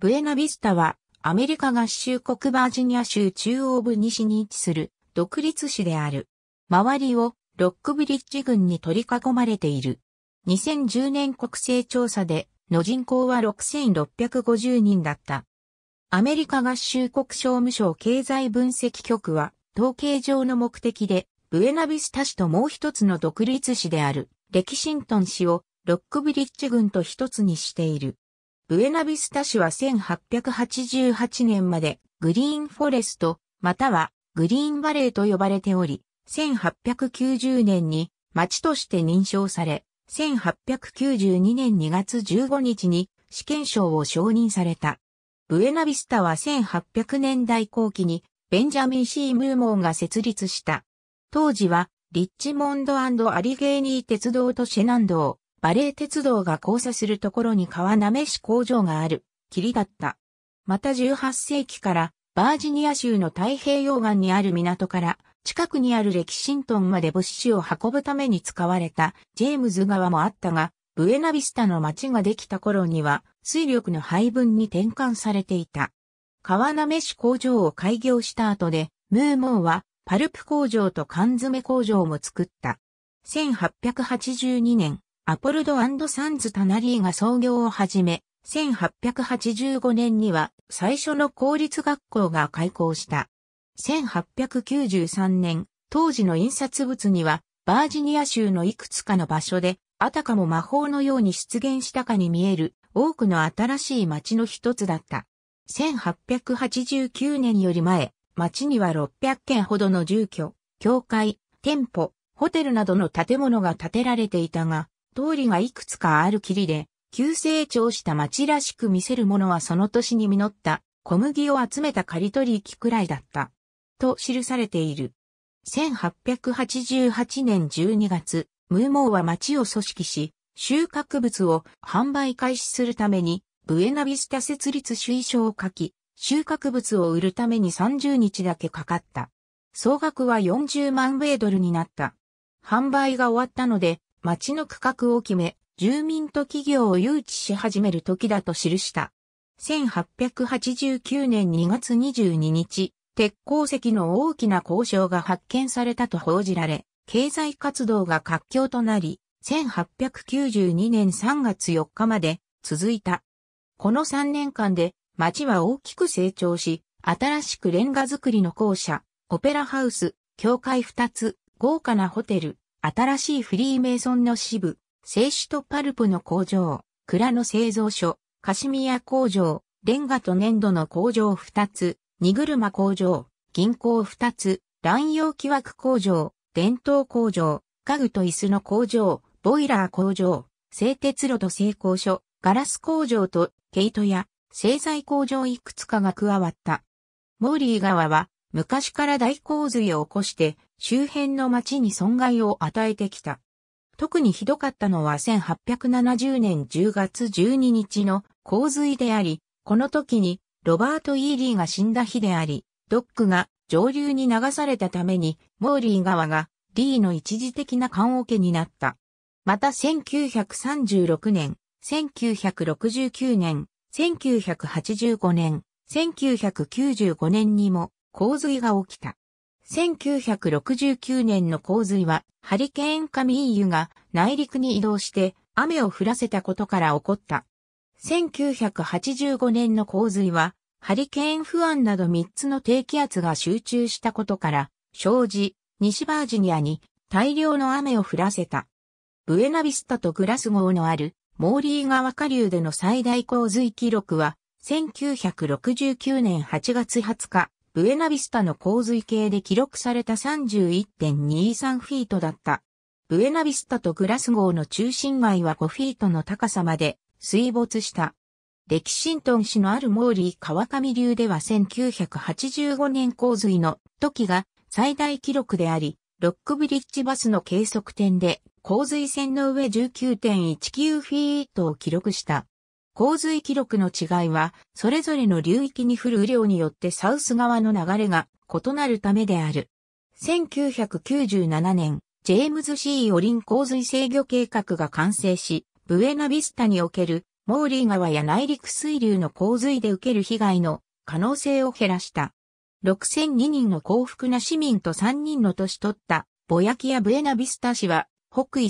ブエナビスタは、アメリカ合衆国バージニア州中央部西に位置する独立市である。周りをロックブリッジ群に取り囲まれている。2010年国勢調査での人口は6650人だった。アメリカ合衆国商務省経済分析局は、統計上の目的で、ブエナビスタ市ともう一つの独立市である、レキシントン市をロックブリッジ群と一つにしている。ブエナビスタ市は1888年までグリーンフォレスト、またはグリーンバレーと呼ばれており、1890年に町として認証され、1892年2月15日に試験賞を承認された。ブエナビスタは1800年代後期にベンジャミン・シー・ムーモンが設立した。当時はリッチモンドアリゲーニー鉄道とシェナンドー、バレー鉄道が交差するところに川滑市工場がある、霧だった。また18世紀からバージニア州の太平洋岸にある港から近くにあるレキシントンまで物資を運ぶために使われたジェームズ川もあったが、ブエナビスタの町ができた頃には水力の配分に転換されていた。川滑市工場を開業した後で、ムーモーはパルプ工場と缶詰工場も作った。1882年、アポルドサンズタナリーが創業を始め、1885年には最初の公立学校が開校した。1893年、当時の印刷物には、バージニア州のいくつかの場所で、あたかも魔法のように出現したかに見える、多くの新しい町の一つだった。1889年より前、町には600軒ほどの住居、教会、店舗、ホテルなどの建物が建てられていたが、通りがいくつかあるきりで、急成長した町らしく見せるものはその年に実った小麦を集めた刈り取り機くらいだった。と記されている。1888年12月、ムーモーは町を組織し、収穫物を販売開始するために、ブエナビスタ設立主意書を書き、収穫物を売るために30日だけかかった。総額は40万米ドルになった。販売が終わったので、町の区画を決め、住民と企業を誘致し始める時だと記した。1889年2月22日、鉄鉱石の大きな交渉が発見されたと報じられ、経済活動が活況となり、1892年3月4日まで続いた。この3年間で町は大きく成長し、新しくレンガ造りの校舎、オペラハウス、教会2つ、豪華なホテル、新しいフリーメイソンの支部、製紙とパルプの工場、蔵の製造所、カシミヤ工場、レンガと粘土の工場2つ、荷車工場、銀行2つ、乱用木枠工場、伝統工場、家具と椅子の工場、ボイラー工場、製鉄路と製鋼所、ガラス工場と毛糸や製材工場いくつかが加わった。モーリー川は昔から大洪水を起こして周辺の町に損害を与えてきた。特にひどかったのは1870年10月12日の洪水であり、この時にロバート・イーリーが死んだ日であり、ドックが上流に流されたために、モーリー川がリーの一時的な棺桶になった。また1936年、1969年、1985年、1995年にも洪水が起きた。1969年の洪水は、ハリケーンカミーユが内陸に移動して雨を降らせたことから起こった。1985年の洪水は、ハリケーン不安など3つの低気圧が集中したことから、生じ、西バージニアに大量の雨を降らせた。ブエナビスタとグラスゴーのあるモーリー川下流での最大洪水記録は、1969年8月20日、ブエナビスタの洪水計で記録された31.23フィートだった。ブエナビスタとグラスゴーの中心街は5フィートの高さまで水没した。レキシントン市のあるモーリー川上流では1985年洪水の時が最大記録であり、ロックブリッジバスの計測点で洪水線の上19.19フィートを記録した。洪水記録の違いは、それぞれの流域に降る雨量によってサウス側の流れが異なるためである。1997年、ジェームズ・シー・オリン洪水制御計画が完成し、ブエナビスタにおけるモーリー川や内陸水流の洪水で受ける被害の可能性を減らした。6002人の幸福な市民と3人の年取ったボヤキやブエナビスタ市は北緯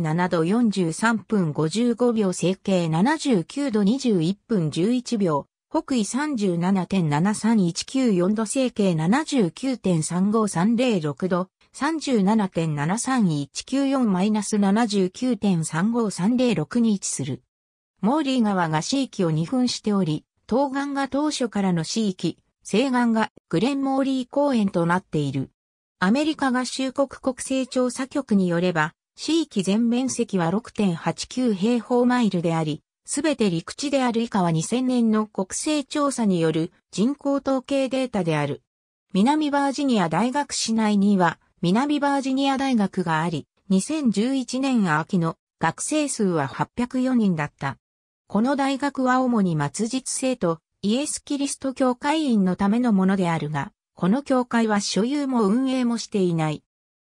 37度43分55秒整形79度21分11秒、北緯37.73194度整形79.35306度、37.73194-79.35306に位置する。モーリー川が地域を二分しており、東岸が当初からの地域、西岸がグレンモーリー公園となっている。アメリカ合衆国国勢調査局によれば、地域全面積は6.89平方マイルであり、すべて陸地である以下は2000年の国勢調査による人口統計データである。南バージニア大学市内には南バージニア大学があり、2011年秋の学生数は804人だった。この大学は主に末日生とイエス・キリスト教会員のためのものであるが、この協会は所有も運営もしていない。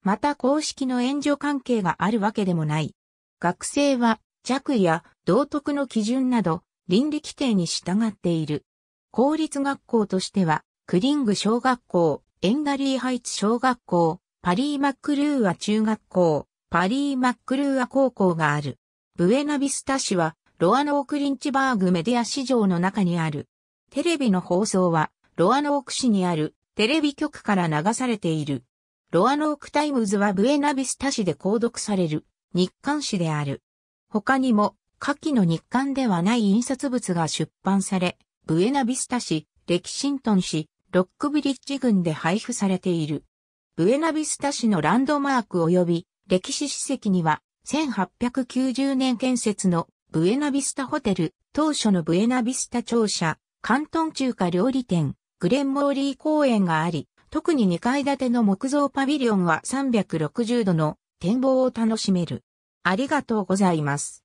また公式の援助関係があるわけでもない。学生は弱や道徳の基準など倫理規定に従っている。公立学校としては、クリング小学校、エンガリーハイツ小学校、パリー・マックルーア中学校、パリー・マックルーア高校がある。ブエナビスタ市は、ロアノーク・リンチバーグメディア市場の中にある。テレビの放送は、ロアノーク市にあるテレビ局から流されている。ロアノークタイムズはブエナビスタ市で購読される日刊誌である。他にも、下記の日刊ではない印刷物が出版され、ブエナビスタ市、レキシントン市、ロックビリッジ群で配布されている。ブエナビスタ市のランドマーク及び歴史史跡には、1890年建設のブエナビスタホテル、当初のブエナビスタ庁舎、関東中華料理店、グレンモーリー公園があり、特に2階建ての木造パビリオンは360度の展望を楽しめる。ありがとうございます。